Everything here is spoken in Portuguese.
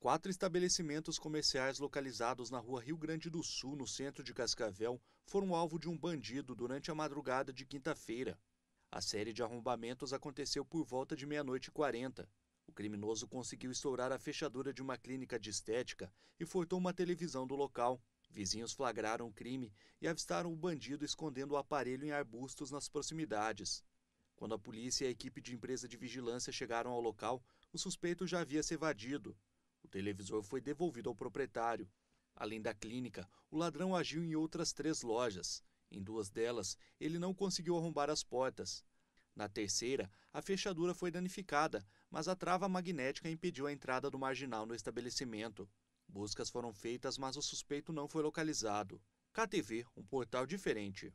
Quatro estabelecimentos comerciais localizados na rua Rio Grande do Sul, no centro de Cascavel, foram alvo de um bandido durante a madrugada de quinta-feira. A série de arrombamentos aconteceu por volta de meia-noite e quarenta. O criminoso conseguiu estourar a fechadura de uma clínica de estética e furtou uma televisão do local. Vizinhos flagraram o crime e avistaram o bandido escondendo o aparelho em arbustos nas proximidades. Quando a polícia e a equipe de empresa de vigilância chegaram ao local, o suspeito já havia se evadido. O televisor foi devolvido ao proprietário. Além da clínica, o ladrão agiu em outras três lojas. Em duas delas, ele não conseguiu arrombar as portas. Na terceira, a fechadura foi danificada, mas a trava magnética impediu a entrada do marginal no estabelecimento. Buscas foram feitas, mas o suspeito não foi localizado. KTV, um portal diferente.